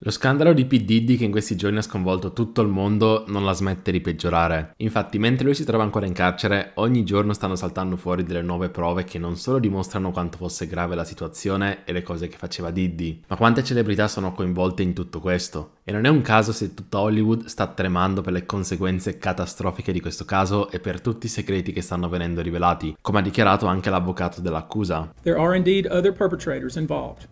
Lo scandalo di P. Diddy che in questi giorni ha sconvolto tutto il mondo non la smette di peggiorare. Infatti, mentre lui si trova ancora in carcere, ogni giorno stanno saltando fuori delle nuove prove che non solo dimostrano quanto fosse grave la situazione e le cose che faceva Diddy, ma quante celebrità sono coinvolte in tutto questo. E non è un caso se tutta Hollywood sta tremando per le conseguenze catastrofiche di questo caso e per tutti i segreti che stanno venendo rivelati, come ha dichiarato anche l'avvocato dell'accusa. There are indeed other perpetrators involved.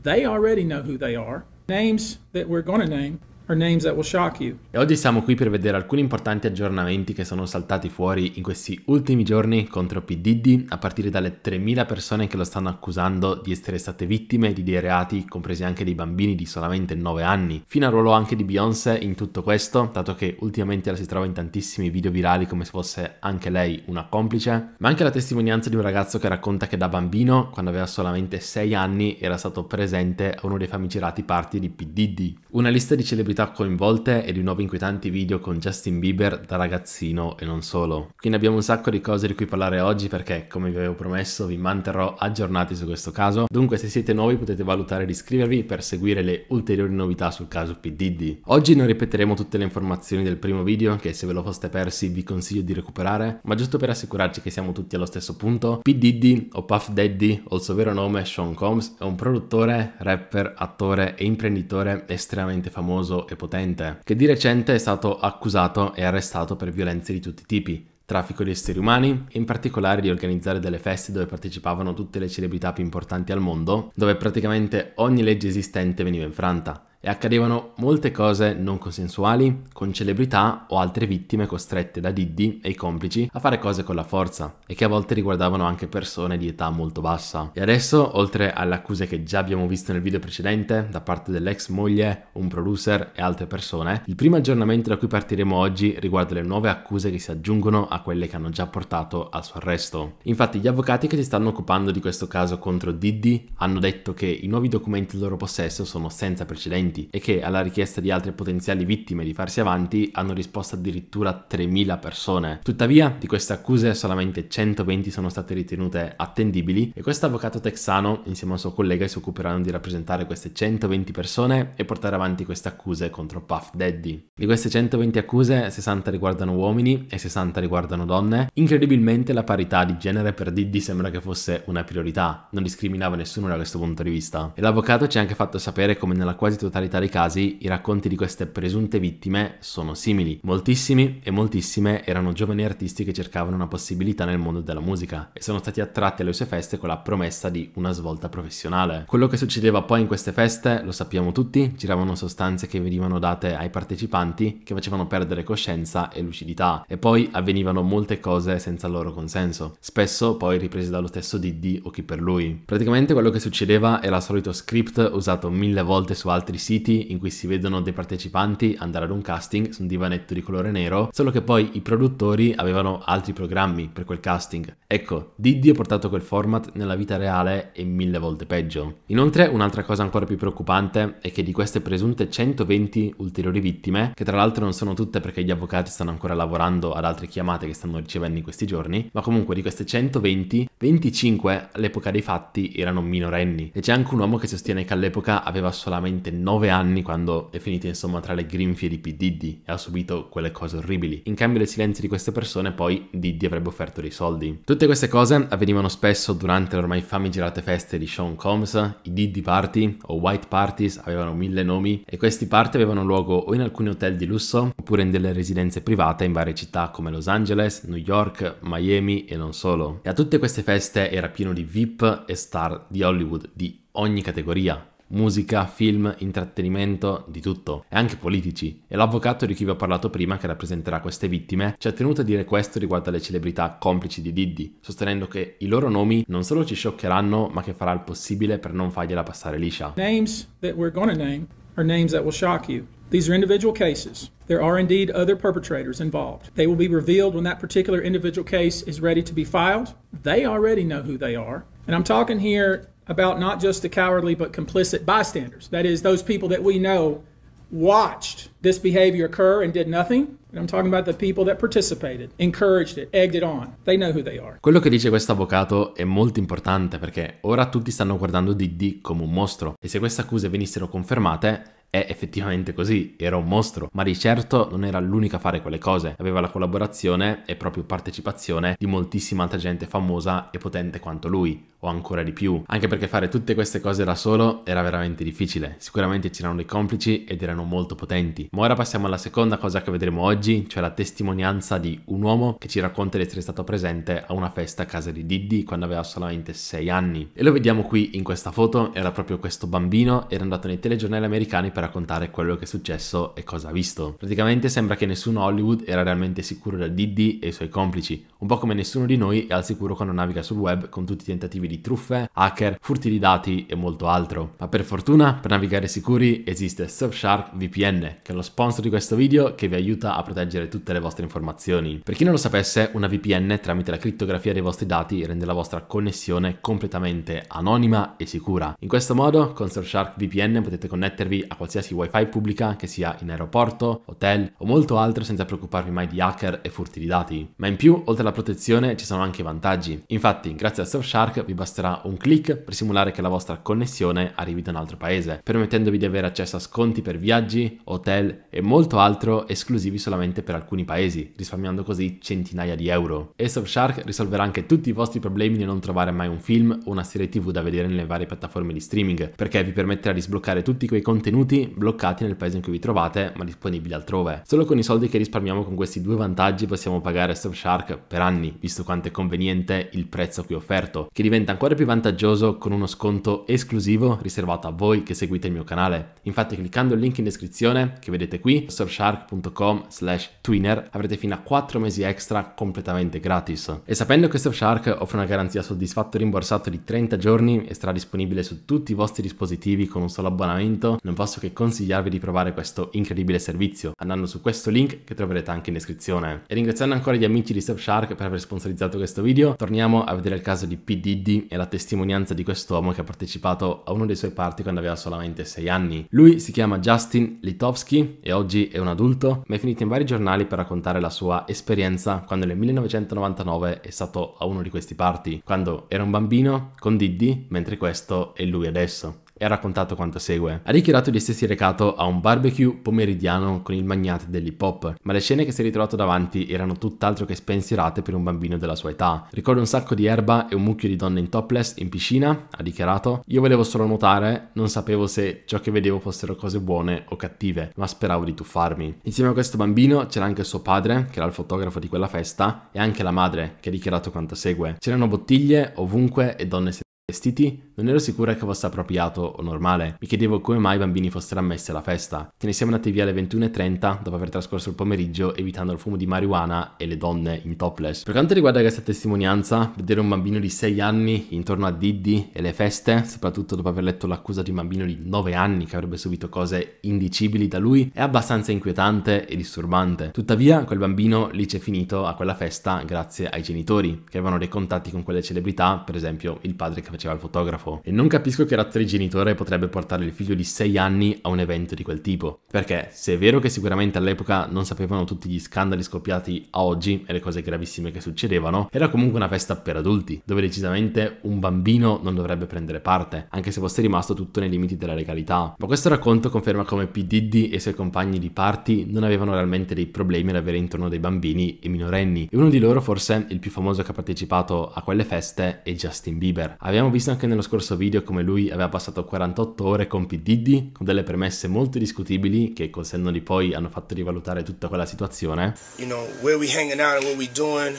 They already know who they are. names that we're going to name E oggi siamo qui per vedere alcuni importanti aggiornamenti che sono saltati fuori in questi ultimi giorni contro P. Diddy, a partire dalle 3.000 persone che lo stanno accusando di essere state vittime di dei reati, compresi anche dei bambini di solamente 9 anni, fino al ruolo anche di Beyoncé in tutto questo, dato che ultimamente la si trova in tantissimi video virali come se fosse anche lei una complice, ma anche la testimonianza di un ragazzo che racconta che da bambino, quando aveva solamente 6 anni, era stato presente a uno dei famigerati party di P. Diddy. Una lista di celebrità personalità coinvolte e di nuovi inquietanti video con Justin Bieber da ragazzino e non solo. Quindi abbiamo un sacco di cose di cui parlare oggi perché, come vi avevo promesso, vi manterrò aggiornati su questo caso. Dunque, se siete nuovi potete valutare di iscrivervi per seguire le ulteriori novità sul caso PDD. Oggi non ripeteremo tutte le informazioni del primo video, che se ve lo foste persi vi consiglio di recuperare, ma giusto per assicurarci che siamo tutti allo stesso punto, PDD o Puff Daddy, o il suo vero nome Sean Combs, è un produttore, rapper, attore e imprenditore estremamente famoso e potente, che di recente è stato accusato e arrestato per violenze di tutti i tipi, traffico di esseri umani e in particolare di organizzare delle feste dove partecipavano tutte le celebrità più importanti al mondo, dove praticamente ogni legge esistente veniva infranta e accadevano molte cose non consensuali, con celebrità o altre vittime costrette da Diddy e i complici a fare cose con la forza, e che a volte riguardavano anche persone di età molto bassa. E adesso, oltre alle accuse che già abbiamo visto nel video precedente, da parte dell'ex moglie, un producer e altre persone, il primo aggiornamento da cui partiremo oggi riguarda le nuove accuse che si aggiungono a quelle che hanno già portato al suo arresto. Infatti gli avvocati che si stanno occupando di questo caso contro Diddy hanno detto che i nuovi documenti in loro possesso sono senza precedenti clienti e che alla richiesta di altre potenziali vittime di farsi avanti hanno risposto addirittura 3.000 persone. Tuttavia, di queste accuse solamente 120 sono state ritenute attendibili e questo avvocato texano insieme al suo collega si occuperanno di rappresentare queste 120 persone e portare avanti queste accuse contro Puff Daddy. Di queste 120 accuse, 60 riguardano uomini e 60 riguardano donne. Incredibilmente la parità di genere per Diddy sembra che fosse una priorità, non discriminava nessuno da questo punto di vista. E l'avvocato ci ha anche fatto sapere come nella quasi totalità totalità dei casi i racconti di queste presunte vittime sono simili. Moltissimi e moltissime erano giovani artisti che cercavano una possibilità nel mondo della musica e sono stati attratti alle sue feste con la promessa di una svolta professionale. Quello che succedeva poi in queste feste, lo sappiamo tutti, giravano sostanze che venivano date ai partecipanti che facevano perdere coscienza e lucidità e poi avvenivano molte cose senza il loro consenso, spesso poi riprese dallo stesso Diddy o chi per lui. Praticamente quello che succedeva era il solito script usato mille volte su altri siti siti in cui si vedono dei partecipanti andare ad un casting su un divanetto di colore nero, solo che poi i produttori avevano altri programmi per quel casting. Ecco, Diddy ha portato quel format nella vita reale e mille volte peggio. Inoltre, un'altra cosa ancora più preoccupante è che di queste presunte 120 ulteriori vittime, che tra l'altro non sono tutte perché gli avvocati stanno ancora lavorando ad altre chiamate che stanno ricevendo in questi giorni, ma comunque di queste 120, 25 all'epoca dei fatti erano minorenni. E c'è anche un uomo che sostiene che all'epoca aveva solamente 9 9 anni quando è finita insomma tra le grinfie di P. Diddy e ha subito quelle cose orribili. In cambio del silenzio di queste persone poi Diddy avrebbe offerto dei soldi. Tutte queste cose avvenivano spesso durante le ormai famigerate feste di Sean Combs, i Diddy Party o White Parties avevano mille nomi e questi party avevano luogo o in alcuni hotel di lusso oppure in delle residenze private in varie città come Los Angeles, New York, Miami e non solo. E a tutte queste feste era pieno di VIP e star di Hollywood di ogni categoria musica, film, intrattenimento, di tutto, e anche politici. E l'avvocato di cui vi ho parlato prima, che rappresenterà queste vittime, ci ha tenuto a dire questo riguardo alle celebrità complici di Diddy, sostenendo che i loro nomi non solo ci scioccheranno, ma che farà il possibile per non fargliela passare liscia. Names that we're gonna name are names that will shock you. These are individual cases. There are indeed other perpetrators involved. They will be revealed when that particular individual case is ready to be filed. They already know who they are. And I'm talking here about not just the cowardly but complicit bystanders. That is, those people that we know watched this behavior occur and did nothing. I'm talking about the people that participated, encouraged it, it egged on. They they know who are. Quello che dice questo avvocato è molto importante perché ora tutti stanno guardando Diddy come un mostro e se queste accuse venissero confermate è effettivamente così, era un mostro, ma di certo non era l'unica a fare quelle cose, aveva la collaborazione e proprio partecipazione di moltissima altra gente famosa e potente quanto lui, o ancora di più, anche perché fare tutte queste cose da solo era veramente difficile, sicuramente c'erano dei complici ed erano molto potenti. Ma ora passiamo alla seconda cosa che vedremo oggi oggi, cioè la testimonianza di un uomo che ci racconta di essere stato presente a una festa a casa di Diddy quando aveva solamente 6 anni. E lo vediamo qui in questa foto, era proprio questo bambino, era andato nei telegiornali americani per raccontare quello che è successo e cosa ha visto. Praticamente sembra che nessuno a Hollywood era realmente sicuro da Diddy e i suoi complici, un po' come nessuno di noi è al sicuro quando naviga sul web con tutti i tentativi di truffe, hacker, furti di dati e molto altro. Ma per fortuna, per navigare sicuri esiste Surfshark VPN, che è lo sponsor di questo video che vi aiuta a proteggere tutte le vostre informazioni. Per chi non lo sapesse, una VPN tramite la criptografia dei vostri dati rende la vostra connessione completamente anonima e sicura. In questo modo, con Surfshark VPN potete connettervi a qualsiasi wifi pubblica, che sia in aeroporto, hotel o molto altro senza preoccuparvi mai di hacker e furti di dati. Ma in più, oltre alla protezione, ci sono anche vantaggi. Infatti, grazie a Surfshark vi basterà un click per simulare che la vostra connessione arrivi da un altro paese, permettendovi di avere accesso a sconti per viaggi, hotel e molto altro esclusivi solamente solamente per alcuni paesi, risparmiando così centinaia di euro. Ace of Shark risolverà anche tutti i vostri problemi di non trovare mai un film o una serie tv da vedere nelle varie piattaforme di streaming, perché vi permetterà di sbloccare tutti quei contenuti bloccati nel paese in cui vi trovate, ma disponibili altrove. Solo con i soldi che risparmiamo con questi due vantaggi possiamo pagare Ace of Shark per anni, visto quanto è conveniente il prezzo qui offerto, che diventa ancora più vantaggioso con uno sconto esclusivo riservato a voi che seguite il mio canale. Infatti cliccando il link in descrizione che vedete qui, surfshark.com slash twinner avrete fino a 4 mesi extra completamente gratis. E sapendo che Surfshark offre una garanzia soddisfatto rimborsato di 30 giorni e sarà disponibile su tutti i vostri dispositivi con un solo abbonamento, non posso che consigliarvi di provare questo incredibile servizio andando su questo link che troverete anche in descrizione. E ringraziando ancora gli amici di Surfshark per aver sponsorizzato questo video, torniamo a vedere il caso di PDD e la testimonianza di quest'uomo che ha partecipato a uno dei suoi party quando aveva solamente 6 anni. Lui si chiama Justin Litovsky e oggi è un adulto, ma è finito in vari vari giornali per raccontare la sua esperienza quando nel 1999 è stato a uno di questi party, quando era un bambino con Diddy, mentre questo è lui adesso e ha raccontato quanto segue. Ha dichiarato di essersi recato a un barbecue pomeridiano con il magnate dell'hip hop, ma le scene che si è ritrovato davanti erano tutt'altro che spensierate per un bambino della sua età. Ricordo un sacco di erba e un mucchio di donne in topless in piscina, ha dichiarato. Io volevo solo nuotare, non sapevo se ciò che vedevo fossero cose buone o cattive, ma speravo di tuffarmi. Insieme a questo bambino c'era anche suo padre, che era il fotografo di quella festa, e anche la madre, che ha dichiarato quanto segue. C'erano bottiglie ovunque e donne vestiti non ero sicura che fosse appropriato o normale. Mi chiedevo come mai i bambini fossero ammessi alla festa. Ce ne siamo andati via alle 21.30 dopo aver trascorso il pomeriggio evitando il fumo di marijuana e le donne in topless. Per quanto riguarda questa testimonianza, vedere un bambino di 6 anni intorno a Diddy e le feste, soprattutto dopo aver letto l'accusa di un bambino di 9 anni che avrebbe subito cose indicibili da lui, è abbastanza inquietante e disturbante. Tuttavia, quel bambino lì c'è finito a quella festa grazie ai genitori, che avevano dei contatti con quelle celebrità, per esempio il padre che faceva il fotografo schifo. E non capisco che razza di genitore potrebbe portare il figlio di 6 anni a un evento di quel tipo. Perché se è vero che sicuramente all'epoca non sapevano tutti gli scandali scoppiati a oggi e le cose gravissime che succedevano, era comunque una festa per adulti, dove decisamente un bambino non dovrebbe prendere parte, anche se fosse rimasto tutto nei limiti della legalità. Ma questo racconto conferma come P. Diddy e i suoi compagni di party non avevano realmente dei problemi ad avere intorno dei bambini e minorenni, e uno di loro forse il più famoso che ha partecipato a quelle feste è Justin Bieber. Abbiamo visto anche nello scorso scorso video come lui aveva passato 48 ore con P. Diddy, con delle premesse molto discutibili che col senno di poi hanno fatto rivalutare tutta quella situazione. You know, where we hanging out and what we doing,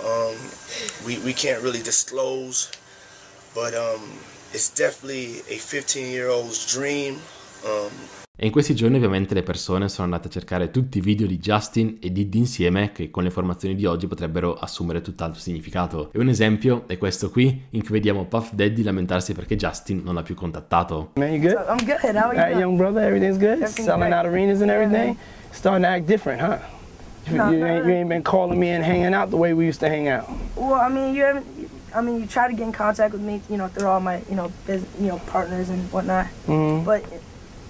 um, we, we can't really disclose, but um, it's definitely a 15 year old's dream. Um, e in questi giorni ovviamente le persone sono andate a cercare tutti i video di Justin e Diddy insieme che con le informazioni di oggi potrebbero assumere tutt'altro significato. E un esempio è questo qui in cui vediamo Puff Daddy lamentarsi perché Justin non l'ha più contattato. Man, you good? I'm good, how are you? Hey, young brother, everything's good? Everything's Selling great. out arenas and everything? Starting to act different, huh? You, you, ain't, you ain't been calling me and hanging out the way we used to hang out. Well, I mean, you haven't... I mean, you try to get in contact with me, you know, through all my, you know, business, you know, partners and whatnot. Mm -hmm. But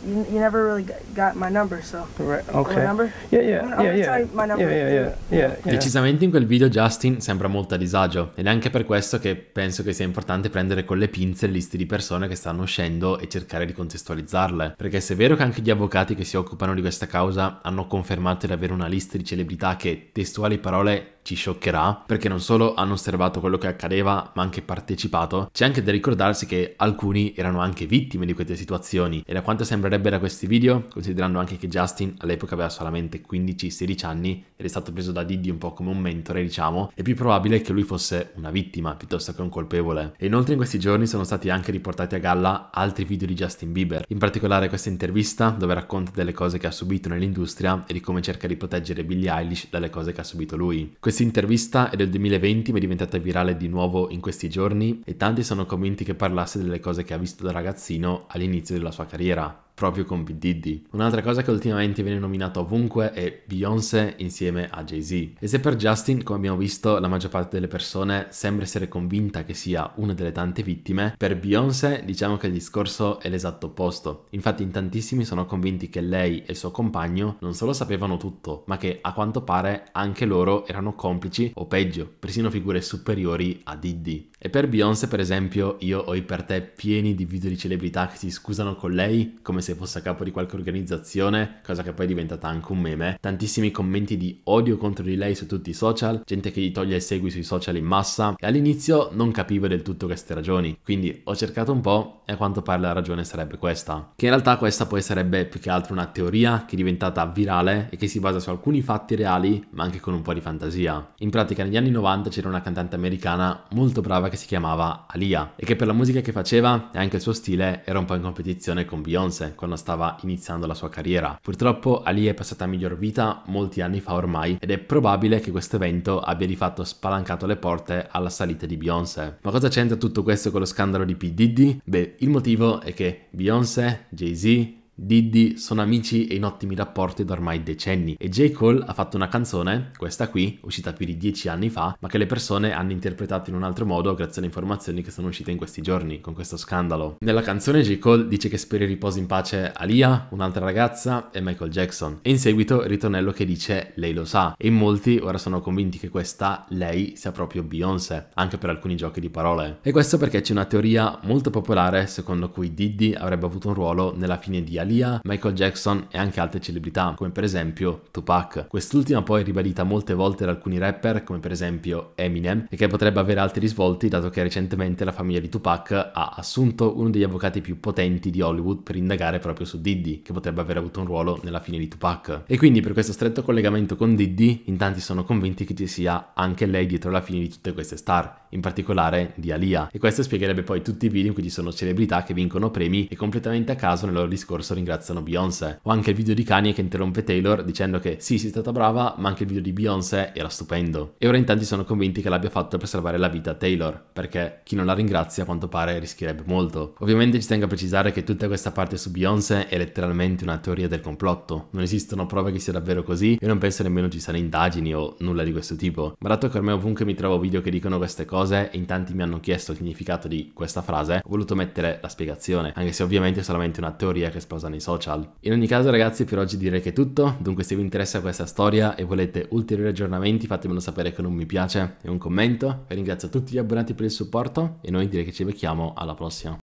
you, you never really got my number, so. Right, okay. Number? Yeah, yeah, yeah, yeah. My number. Yeah, yeah, yeah, yeah, Decisamente in quel video Justin sembra molto a disagio ed è anche per questo che penso che sia importante prendere con le pinze liste di persone che stanno uscendo e cercare di contestualizzarle, perché se è vero che anche gli avvocati che si occupano di questa causa hanno confermato di avere una lista di celebrità che, testuali parole, ci scioccherà, perché non solo hanno osservato quello che accadeva, ma anche partecipato, c'è anche da ricordarsi che alcuni erano anche vittime di queste situazioni e da quanto sembrerebbe da questi video, considerando anche che Justin all'epoca aveva solamente 15-16 anni ed è stato preso da Diddy un po' come un mentore, diciamo, è più probabile che lui fosse una vittima piuttosto che un colpevole. E inoltre in questi giorni sono stati anche riportati a galla altri video di Justin Bieber, in particolare questa intervista dove racconta delle cose che ha subito nell'industria e di come cerca di proteggere Billie Eilish dalle cose che ha subito lui. Questi questa intervista è del 2020 mi è diventata virale di nuovo in questi giorni e tanti sono convinti che parlasse delle cose che ha visto da ragazzino all'inizio della sua carriera proprio con P. Diddy. Un'altra cosa che ultimamente viene nominata ovunque è Beyoncé insieme a Jay-Z. E se per Justin, come abbiamo visto, la maggior parte delle persone sembra essere convinta che sia una delle tante vittime, per Beyoncé diciamo che il discorso è l'esatto opposto. Infatti in tantissimi sono convinti che lei e il suo compagno non solo sapevano tutto, ma che a quanto pare anche loro erano complici o peggio, persino figure superiori a Diddy. E per Beyoncé per esempio io ho i per te pieni di video di celebrità che si scusano con lei come se fosse a capo di qualche organizzazione, cosa che poi è diventata anche un meme, tantissimi commenti di odio contro di lei su tutti i social, gente che gli toglie e segui sui social in massa, e all'inizio non capivo del tutto queste ragioni, quindi ho cercato un po' e a quanto pare la ragione sarebbe questa. Che in realtà questa poi sarebbe più che altro una teoria che è diventata virale e che si basa su alcuni fatti reali, ma anche con un po' di fantasia. In pratica negli anni 90 c'era una cantante americana molto brava che si chiamava Alia e che per la musica che faceva e anche il suo stile era un po' in competizione con Beyoncé, quando stava iniziando la sua carriera. Purtroppo Ali è passata a miglior vita molti anni fa ormai ed è probabile che questo evento abbia di fatto spalancato le porte alla salita di Beyoncé. Ma cosa c'entra tutto questo con lo scandalo di P. Diddy? Beh, il motivo è che Beyoncé, Jay-Z, Diddy sono amici e in ottimi rapporti da ormai decenni e J. Cole ha fatto una canzone, questa qui, uscita più di dieci anni fa, ma che le persone hanno interpretato in un altro modo grazie alle informazioni che sono uscite in questi giorni, con questo scandalo. Nella canzone J. Cole dice che spera riposi in pace Alia, un'altra ragazza e Michael Jackson e in seguito il ritornello che dice lei lo sa e in molti ora sono convinti che questa lei sia proprio Beyoncé, anche per alcuni giochi di parole. E questo perché c'è una teoria molto popolare secondo cui Diddy avrebbe avuto un ruolo nella fine di Alia, Michael Jackson e anche altre celebrità, come per esempio Tupac. Quest'ultima poi è ribadita molte volte da alcuni rapper, come per esempio Eminem, e che potrebbe avere altri risvolti dato che recentemente la famiglia di Tupac ha assunto uno degli avvocati più potenti di Hollywood per indagare proprio su Diddy, che potrebbe aver avuto un ruolo nella fine di Tupac. E quindi per questo stretto collegamento con Diddy, in tanti sono convinti che ci sia anche lei dietro la fine di tutte queste star, in particolare di Alia. E questo spiegherebbe poi tutti i video in cui ci sono celebrità che vincono premi e completamente a caso nel loro discorso ringraziano Beyoncé. O anche il video di Kanye che interrompe Taylor dicendo che sì, sei stata brava, ma anche il video di Beyoncé era stupendo. E ora in tanti sono convinti che l'abbia fatto per salvare la vita a Taylor, perché chi non la ringrazia a quanto pare rischierebbe molto. Ovviamente ci tengo a precisare che tutta questa parte su Beyoncé è letteralmente una teoria del complotto. Non esistono prove che sia davvero così e non penso nemmeno ci siano indagini o nulla di questo tipo. Ma dato che ormai ovunque mi trovo video che dicono queste cose e in tanti mi hanno chiesto il significato di questa frase, ho voluto mettere la spiegazione, anche se ovviamente è solamente una teoria che è esplosa cosa nei social. In ogni caso ragazzi per oggi direi che è tutto, dunque se vi interessa questa storia e volete ulteriori aggiornamenti fatemelo sapere con un mi piace e un commento, vi ringrazio tutti gli abbonati per il supporto e noi direi che ci becchiamo alla prossima.